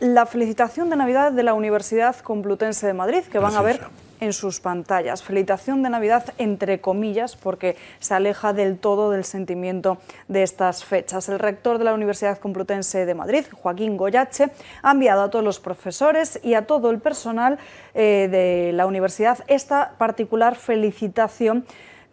la felicitación de Navidad de la Universidad Complutense de Madrid, que van a ver en sus pantallas. Felicitación de Navidad entre comillas porque se aleja del todo del sentimiento de estas fechas. El rector de la Universidad Complutense de Madrid, Joaquín Goyache, ha enviado a todos los profesores y a todo el personal eh, de la universidad esta particular felicitación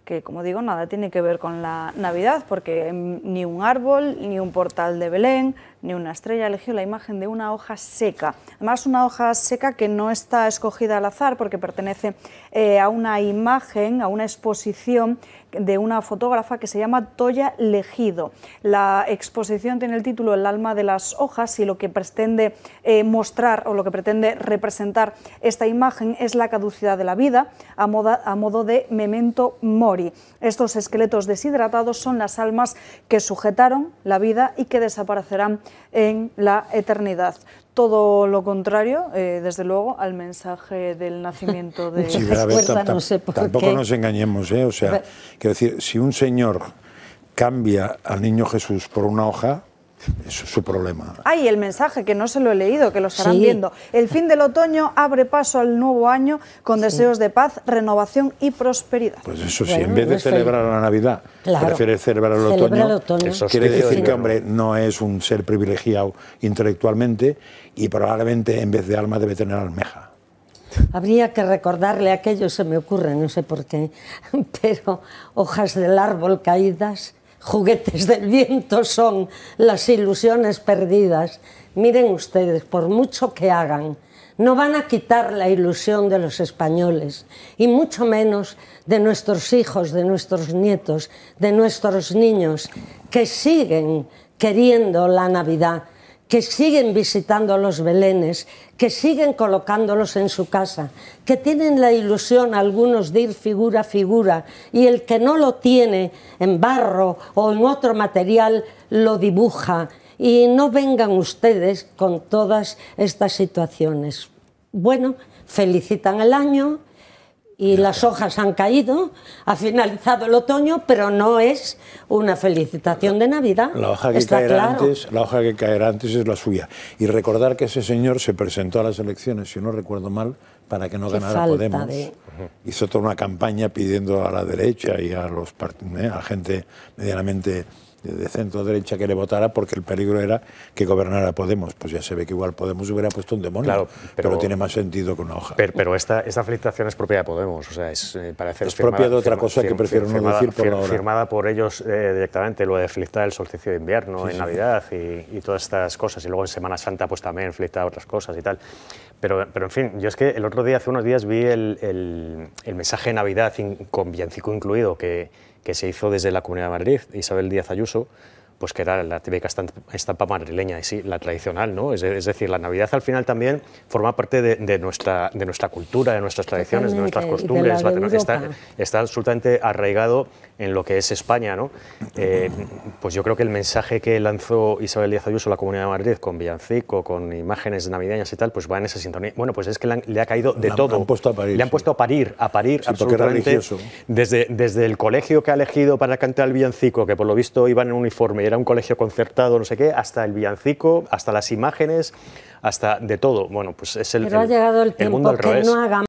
que como digo nada tiene que ver con la Navidad porque ni un árbol, ni un portal de Belén, ni una estrella, eligió la imagen de una hoja seca. Además, una hoja seca que no está escogida al azar porque pertenece eh, a una imagen, a una exposición de una fotógrafa que se llama Toya Legido. La exposición tiene el título El alma de las hojas y lo que pretende eh, mostrar o lo que pretende representar esta imagen es la caducidad de la vida a modo de memento mori. Estos esqueletos deshidratados son las almas que sujetaron la vida y que desaparecerán en la eternidad. Todo lo contrario, eh, desde luego, al mensaje del nacimiento de Jesús. no sé por Tampoco nos engañemos, ¿eh? O sea, quiero decir, si un señor cambia al niño Jesús por una hoja, es su problema. Ay, el mensaje, que no se lo he leído, que lo estarán viendo. El fin del otoño abre paso al nuevo año con deseos de paz, renovación y prosperidad. Pues eso sí, en vez de pues celebrar la Navidad, celebrar el otoño. Eso quiere decir que, hombre, no es un ser privilegiado intelectualmente y probablemente en vez de alma debe tener almeja. Habría que recordarle aquello, se me ocurre, no sé por qué, pero hojas del árbol caídas juguetes del viento son las ilusiones perdidas. Miren ustedes, por mucho que hagan, no van a quitar la ilusión de los españoles y mucho menos de nuestros hijos, de nuestros nietos, de nuestros niños, que siguen queriendo la Navidad que siguen visitando los belenes, que siguen colocándolos en su casa, que tienen la ilusión algunos de ir figura a figura y el que no lo tiene en barro o en otro material lo dibuja. Y no vengan ustedes con todas estas situaciones. Bueno, felicitan el año, y las hojas han caído, ha finalizado el otoño, pero no es una felicitación de Navidad. La hoja que, caerá, antes, la hoja que antes es la suya. Y recordar que ese señor se presentó a las elecciones, si no recuerdo mal, para que no ganara Podemos. Hizo toda una campaña pidiendo a la derecha y a, los, ¿eh? a gente medianamente de centro derecha que le votara porque el peligro era que gobernara Podemos. Pues ya se ve que igual Podemos hubiera puesto un demonio, pero, tiene más sentido que una hoja. Pero, esta, esta felicitación es propia de Podemos, o sea, es eh, propia de otra cosa que prefiero no decir por Firmada por ellos eh, directamente, lo de felicitar el solsticio de invierno en Navidad y, todas estas cosas, y luego en Semana Santa pues también felicitar otras cosas y tal. Pero, pero en fin, yo es que el otro día, hace unos días, vi el, el, mensaje de Navidad con Villancico incluido que que se hizo desde la Comunidad de Madrid, Isabel Díaz Ayuso, pues que era la típica estampa madrileña, y sí, la tradicional, ¿no? Es, decir, la Navidad al final también forma parte de, nuestra, de nuestra cultura, de nuestras tradiciones, de nuestras costumbres, está absolutamente arraigado en lo que es España, ¿no? Eh, pues yo creo que el mensaje que lanzó Isabel Díaz Ayuso a la Comunidad de Madrid con Villancico, con imágenes navideñas y tal, pues va en esa sintonía. Bueno, pues es que le ha caído de todo. le han puesto a parir, a parir absolutamente. Desde, desde el colegio que ha elegido para cantar el Villancico, que por lo visto iban en uniforme, y era un colegio concertado, no sé qué, hasta el Villancico, hasta las imágenes, hasta de todo. Bueno, pues es el, ha llegado el, mundo que No haga